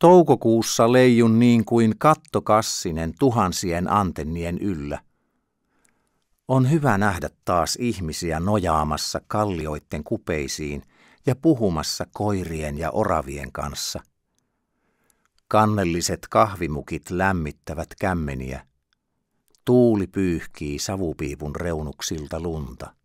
Toukokuussa leijun niin kuin kattokassinen tuhansien antennien yllä. On hyvä nähdä taas ihmisiä nojaamassa kallioitten kupeisiin ja puhumassa koirien ja oravien kanssa. Kannelliset kahvimukit lämmittävät kämmeniä. Tuuli pyyhkii savupiipun reunuksilta lunta.